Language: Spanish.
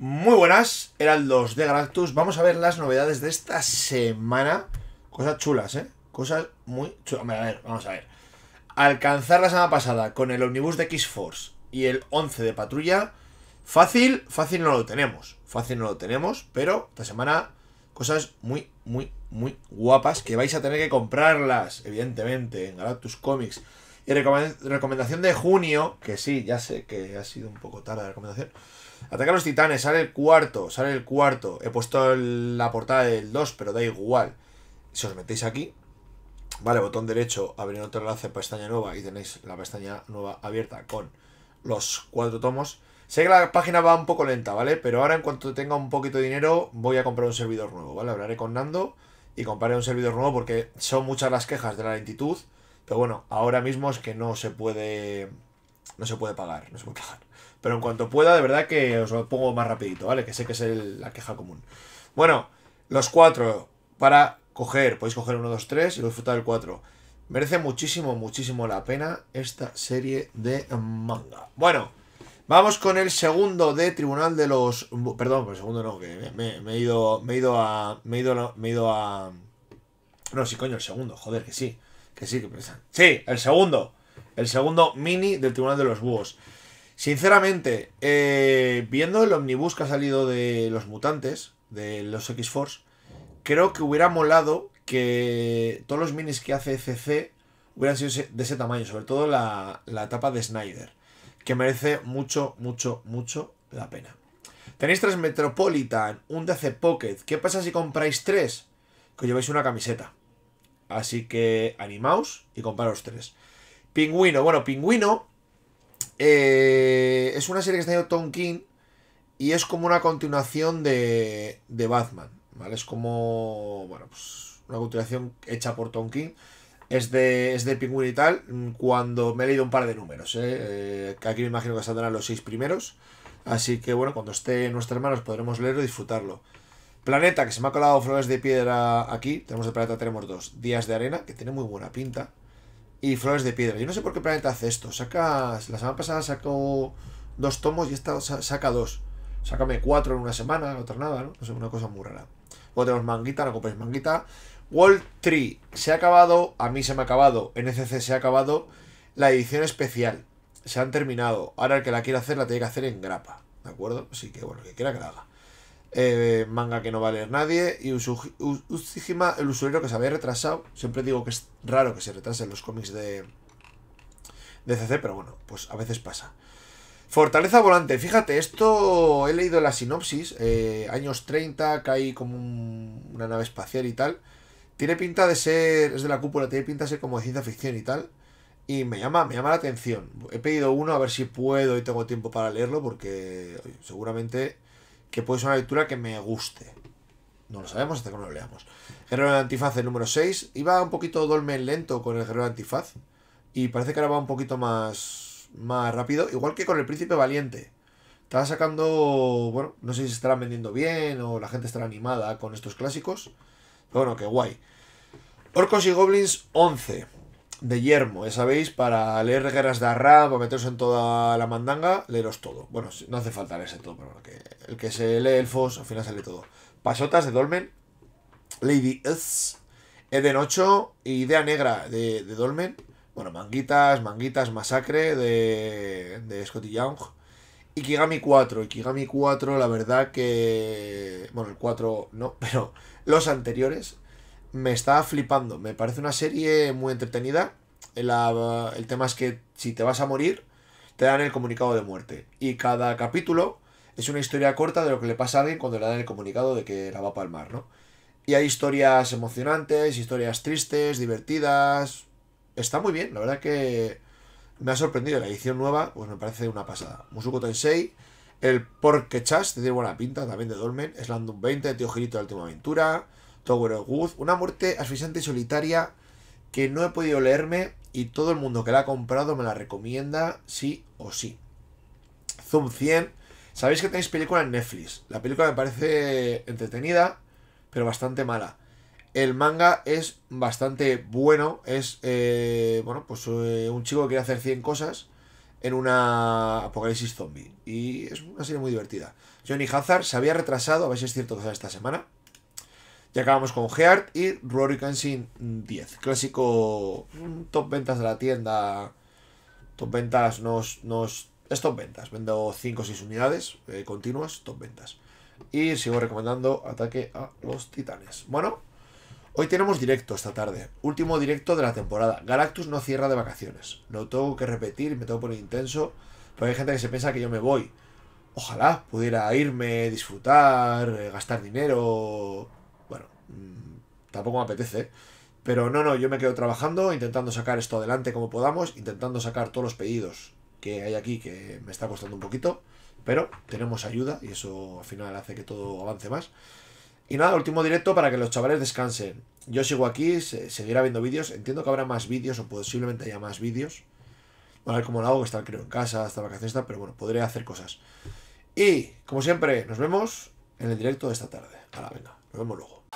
Muy buenas, Heraldos de Galactus. Vamos a ver las novedades de esta semana. Cosas chulas, ¿eh? Cosas muy chulas. Hombre, a ver, vamos a ver. Alcanzar la semana pasada con el Omnibus de X-Force y el 11 de patrulla. Fácil, fácil no lo tenemos. Fácil no lo tenemos, pero esta semana cosas muy, muy, muy guapas que vais a tener que comprarlas, evidentemente, en Galactus Comics. Y recomendación de junio, que sí, ya sé que ha sido un poco tarde la recomendación. Ataca a los titanes, sale el cuarto, sale el cuarto. He puesto la portada del 2, pero da igual. Si os metéis aquí, vale, botón derecho, abrir otro enlace, pestaña nueva y tenéis la pestaña nueva abierta con los cuatro tomos. Sé que la página va un poco lenta, ¿vale? Pero ahora en cuanto tenga un poquito de dinero voy a comprar un servidor nuevo, ¿vale? Hablaré con Nando y compraré un servidor nuevo porque son muchas las quejas de la lentitud. Pero bueno, ahora mismo es que no se puede. No se puede pagar, no se puede pagar. Pero en cuanto pueda, de verdad que os lo pongo más rapidito, ¿vale? Que sé que es la queja común. Bueno, los cuatro para coger, podéis coger uno, dos, tres y disfrutar del cuatro Merece muchísimo, muchísimo la pena esta serie de manga. Bueno, vamos con el segundo de Tribunal de los... Perdón, el segundo no, que me, he ido, me he ido a... me he ido a... No, sí, coño, el segundo, joder, que sí. Que sí, que Sí, el segundo. El segundo mini del Tribunal de los Búhos. Sinceramente, eh, viendo el omnibus que ha salido de los mutantes, de los X-Force, creo que hubiera molado que todos los minis que hace CC hubieran sido de ese tamaño, sobre todo la, la etapa de Snyder, que merece mucho, mucho, mucho la pena. Tenéis tres Metropolitan, un DC Pocket. ¿Qué pasa si compráis tres? Que lleváis una camiseta. Así que animaos y los tres. Pingüino, bueno, Pingüino eh, es una serie que está hecho Tonkin y es como una continuación de, de Batman, ¿vale? Es como, bueno, pues una continuación hecha por Tonkin, Es de, es de Pingüino y tal, cuando me he leído un par de números, ¿eh? que eh, aquí me imagino que saldrán los seis primeros. Así que bueno, cuando esté en nuestras manos podremos leerlo y disfrutarlo. Planeta, que se me ha colado flores de piedra aquí. Tenemos de planeta, tenemos dos. Días de arena, que tiene muy buena pinta. Y flores de piedra. Yo no sé por qué Planeta hace esto. Saca. La semana pasada sacó dos tomos y esta saca dos. Sácame cuatro en una semana, otra nada, ¿no? No sé, una cosa muy rara. Luego tenemos manguita, no compréis manguita. Wall Tree se ha acabado, a mí se me ha acabado, NCC se ha acabado, la edición especial. Se han terminado. Ahora el que la quiera hacer la tiene que hacer en grapa, ¿de acuerdo? Así que bueno, que quiera que la haga. Eh, manga que no va a leer nadie, y Utsujima, el usuario que se había retrasado, siempre digo que es raro que se retrasen los cómics de, de CC, pero bueno, pues a veces pasa. Fortaleza volante, fíjate, esto he leído la sinopsis, eh, años 30, cae como una nave espacial y tal. Tiene pinta de ser, es de la cúpula, tiene pinta de ser como de ciencia ficción y tal. Y me llama, me llama la atención. He pedido uno a ver si puedo y tengo tiempo para leerlo porque seguramente que puede ser una lectura que me guste. No lo sabemos hasta que no lo leamos. Guerrero de Antifaz, el número 6. Iba un poquito dolmen lento con el Guerrero de Antifaz. Y parece que ahora va un poquito más, más rápido. Igual que con el Príncipe Valiente. Estaba sacando. Bueno, no sé si se estarán vendiendo bien o la gente estará animada con estos clásicos. Pero bueno, qué guay. Orcos y Goblins 11 de yermo, ya sabéis, para leer guerras de Arra, para meteros en toda la mandanga, leeros todo. Bueno, no hace falta leerse todo, pero el que se lee el elfos, al final sale todo. Pasotas de Dolmen, Lady Earth. Eden 8 Idea Negra de, Dolmen. Bueno, manguitas, manguitas, masacre de, de Scotty Young. Ikigami 4. Ikigami 4, la verdad que. Bueno, el 4 no, pero los anteriores me está flipando. Me parece una serie muy entretenida. el tema es que si te vas a morir, te dan el comunicado de muerte. Y cada capítulo es una historia corta de lo que le pasa a alguien cuando le dan el comunicado de que la va a palmar, ¿no? Y hay historias emocionantes, historias tristes, divertidas. Está muy bien, la verdad que me ha sorprendido. La edición nueva, pues me parece una pasada. Musuko Tensei, el Porquechas, tiene buena pinta, también de Dolmen, Slandum 20, Tío Girito de Última Aventura, Tower of una muerte asfixiante y solitaria que no he podido leerme y todo el mundo que la ha comprado me la recomienda sí o sí. Zoom 100, sabéis que tenéis película en Netflix, la película me parece entretenida, pero bastante mala. El manga es bastante bueno, es, eh, bueno, pues eh, un chico que quiere hacer 100 cosas en una apocalipsis zombie. Y es una serie muy divertida. Johnny Hazard se había retrasado, a ver si es cierto que sale esta semana. Ya acabamos con Heart y Rory Sin 10. Clásico top ventas de la tienda. Top ventas nos... es top ventas. Vendo 5 o 6 unidades eh, continuas, top ventas. Y sigo recomendando ataque a los titanes. Bueno, Hoy tenemos directo esta tarde, último directo de la temporada. Galactus no cierra de vacaciones. Lo tengo que repetir, me tengo que poner intenso, porque hay gente que se piensa que yo me voy. Ojalá pudiera irme, disfrutar, eh, gastar dinero, Mm, tampoco me apetece. Pero no, no, yo me quedo trabajando, intentando sacar esto adelante como podamos, intentando sacar todos los pedidos que hay aquí, que me está costando un poquito, pero tenemos ayuda y eso al final hace que todo avance más. Y nada, último directo para que los chavales descansen. Yo sigo aquí, seguirá viendo vídeos, entiendo que habrá más vídeos o posiblemente haya más vídeos. Bueno, a ver cómo lo hago, que creo en casa, hasta vacaciones, esta, pero bueno, podré hacer cosas. Y, como siempre, nos vemos en el directo de esta tarde. Ahora, venga, nos vemos luego.